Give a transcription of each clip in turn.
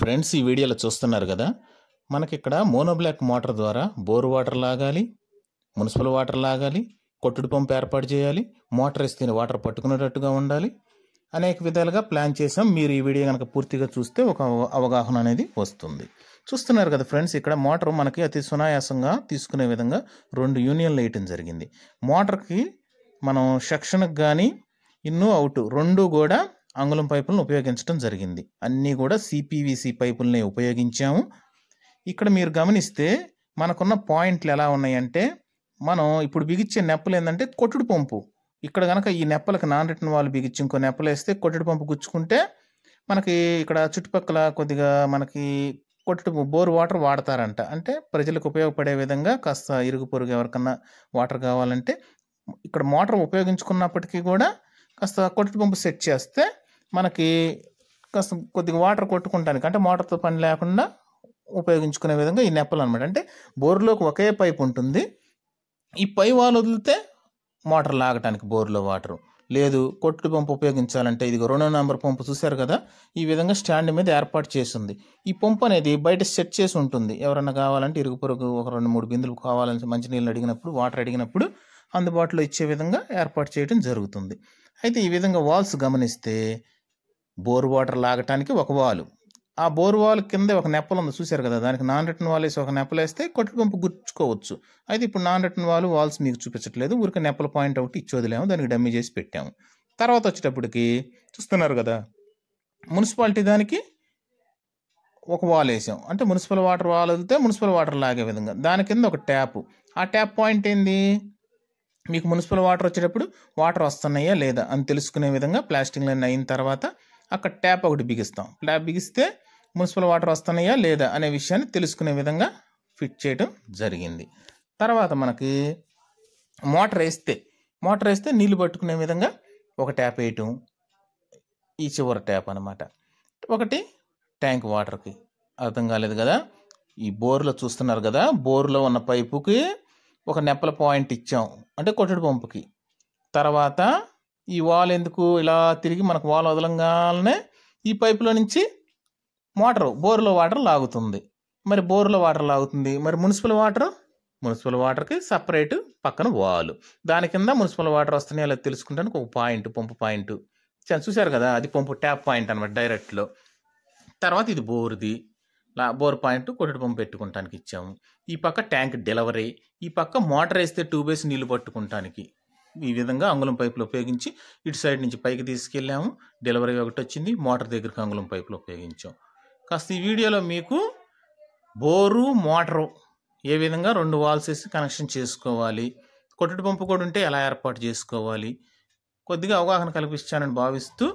friends ఈ వీడియోలో చూస్తున్నారు కదా మనకి ఇక్కడ మోనోబ్లాక్ మోటార్ ద్వారా బోర్ వాటర్ లాగాలి మున్సిపల్ వాటర్ లాగాలి కొట్టుడు పంపు ఏర్పాటు చేయాలి మోటార్ ఇస్తే వాటర్ పట్టుకునేటట్టుగా ఉండాలి అనేక విధాలుగా ప్లాన్ చేసాం మీరు ఈ వీడియో కనుక పూర్తిగా చూస్తే ఒక అవగాహన అనేది వస్తుంది చూస్తున్నారు కదా ఫ్రెండ్స్ ఇక్కడ మోటార్ మనకి అతి సునాయాసంగా తీసుకునే విధంగా రెండు యూనియన్లు వేయటం జరిగింది మోటార్కి మనం సెక్షన్కి కానీ ఇన్నో అవుట్ రెండు కూడా అంగుళం పైపులను ఉపయోగించడం జరిగింది అన్నీ కూడా సిపివిసి పైపులనే ఉపయోగించాము ఇక్కడ మీరు గమనిస్తే మనకున్న పాయింట్లు ఎలా ఉన్నాయంటే మనం ఇప్పుడు బిగించే నెప్పలు ఏంటంటే కొట్టుడు పంపు ఇక్కడ కనుక ఈ నెప్పలకు నాన్ రిటర్న్ వాళ్ళు బిగించి ఇంకో నెప్పలు వేస్తే కొట్టుడు పంపు గుచ్చుకుంటే మనకి ఇక్కడ చుట్టుపక్కల కొద్దిగా మనకి కొట్టుడు బోర్ వాటర్ వాడతారంట అంటే ప్రజలకు ఉపయోగపడే విధంగా కాస్త ఇరుగు పొరుగు ఎవరికన్నా వాటర్ కావాలంటే ఇక్కడ మోటార్ ఉపయోగించుకున్నప్పటికీ కూడా కాస్త కొట్టుడు పంపు సెట్ చేస్తే మనకి కాస్త కొద్దిగా వాటర్ కొట్టుకుంటానికి అంటే మోటార్తో పని లేకుండా ఉపయోగించుకునే విధంగా ఈ నెప్పలు అనమాట అంటే బోర్లోకి ఒకే పైప్ ఉంటుంది ఈ పై వాళ్ళు వదిలితే మోటార్ లాగటానికి బోర్లో వాటరు లేదు కొట్టు పంపు ఉపయోగించాలంటే ఇది రెండో నెంబర్ పంపు చూశారు కదా ఈ విధంగా స్టాండ్ మీద ఏర్పాటు చేసింది ఈ పంపు అనేది బయట సెట్ చేసి ఉంటుంది ఎవరన్నా కావాలంటే ఇరుగు పొరుగు ఒక రెండు మూడు బిందులు కావాలని మంచినీళ్ళు అడిగినప్పుడు వాటర్ అడిగినప్పుడు అందుబాటులో ఇచ్చే విధంగా ఏర్పాటు చేయడం జరుగుతుంది అయితే ఈ విధంగా వాల్స్ గమనిస్తే బోర్ వాటర్ లాగటానికి ఒక వాలు ఆ బోర్ వాల్ కింద ఒక నెప్పలు ఉంది చూశారు కదా దానికి నాన్ రిటర్న్ వాల్ వేసి ఒక నెప్పలేస్తే కొట్టి పంపు గుర్చుకోవచ్చు అయితే ఇప్పుడు నాన్ రిటర్న్ వాల్ వాల్స్ మీకు చూపించట్లేదు ఊరికి నెప్పల పాయింట్ ఒకటి ఇచ్చోదిలేము దానికి డమ్మీ చేసి పెట్టాము తర్వాత వచ్చేటప్పటికి చూస్తున్నారు కదా మున్సిపాలిటీ దానికి ఒక వాల్ వేసాం అంటే మున్సిపల్ వాటర్ వాల్ వదిలితే మున్సిపల్ వాటర్ లాగే విధంగా దాని కింద ఒక ట్యాప్ ఆ ట్యాప్ పాయింట్ ఏంది మీకు మున్సిపల్ వాటర్ వచ్చేటప్పుడు వాటర్ వస్తున్నాయా లేదా అని తెలుసుకునే విధంగా ప్లాస్టింగ్ అయిన తర్వాత అక్కడ ట్యాప్ ఒకటి బిగిస్తాం ట్యాప్ బిగిస్తే మున్సిపల్ వాటర్ వస్తున్నాయా లేదా అనే విషయాన్ని తెలుసుకునే విధంగా ఫిట్ చేయడం జరిగింది తర్వాత మనకి మోటార్ వేస్తే మోటార్ వేస్తే నీళ్ళు పట్టుకునే విధంగా ఒక ట్యాప్ వేయటం ఈ చివరి ట్యాప్ అనమాట ఒకటి ట్యాంక్ వాటర్కి అర్థం కాలేదు కదా ఈ బోర్లో చూస్తున్నారు కదా బోర్లో ఉన్న పైపుకి ఒక నెప్పల పాయింట్ ఇచ్చాం అంటే కొట్టడి పంపుకి తర్వాత ఈ వాల్ ఎందుకు ఇలా తిరిగి మనకు వాల్ వదలంగానే ఈ పైపులో నుంచి మోటారు బోర్లో వాటర్ లాగుతుంది మరి బోర్లో వాటర్ లాగుతుంది మరి మున్సిపల్ వాటర్ మున్సిపల్ వాటర్కి సపరేట్ పక్కన వాల్ దాని కింద మున్సిపల్ వాటర్ వస్తున్నాయి అలా తెలుసుకుంటానికి ఒక పాయింట్ పంపు పాయింట్ చూశారు కదా అది పంపు ట్యాప్ పాయింట్ అనమాట డైరెక్ట్లో తర్వాత ఇది బోర్ది బోర్ పాయింట్ కొట్టుడు పంపు పెట్టుకుంటానికి ఇచ్చాము ఈ పక్క ట్యాంక్ డెలివరీ ఈ పక్క మోటార్ వేస్తే టూ వేసి నీళ్ళు పట్టుకుంటానికి ఈ విధంగా అంగుళం పైపులు ఉపయోగించి ఇటు సైడ్ నుంచి పైకి తీసుకెళ్ళాము డెలివరీ ఒకటి వచ్చింది మోటార్ దగ్గరికి అంగుళం పైపులు ఉపయోగించాం కాస్త ఈ వీడియోలో మీకు బోరు మోటరు ఏ విధంగా రెండు వాల్స్ వేసి కనెక్షన్ చేసుకోవాలి కొట్టుడు పంపు కూడా ఉంటే ఎలా ఏర్పాటు చేసుకోవాలి కొద్దిగా అవగాహన కల్పిస్తానని భావిస్తూ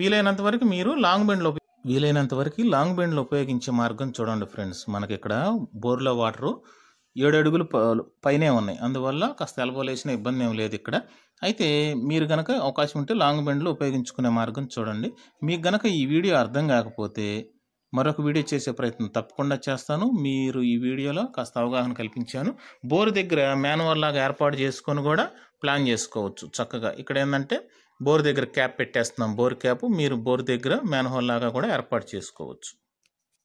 వీలైనంత వరకు మీరు లాంగ్ బెండ్లో వీలైనంత వరకు లాంగ్ బెండ్లో ఉపయోగించే మార్గం చూడండి ఫ్రెండ్స్ మనకి ఇక్కడ బోర్లో వాటరు ఏడు అడుగులు పైనే ఉన్నాయి అందువల్ల కాస్త ఎలబో లేచిన ఇబ్బంది ఏం లేదు ఇక్కడ అయితే మీరు కనుక అవకాశం ఉంటే లాంగ్ బెండ్లో ఉపయోగించుకునే మార్గం చూడండి మీకు కనుక ఈ వీడియో అర్థం కాకపోతే మరొక వీడియో చేసే ప్రయత్నం తప్పకుండా చేస్తాను మీరు ఈ వీడియోలో కాస్త అవగాహన కల్పించాను బోర్ దగ్గర మాన్యువల్ లాగా ఏర్పాటు చేసుకొని కూడా ప్లాన్ చేసుకోవచ్చు చక్కగా ఇక్కడ ఏంటంటే బోర్ దగ్గర క్యాప్ పెట్టేస్తున్నాం బోర్ క్యాప్ మీరు బోర్ దగ్గర మ్యాన్హోల్ లాగా కూడా ఏర్పాటు చేసుకోవచ్చు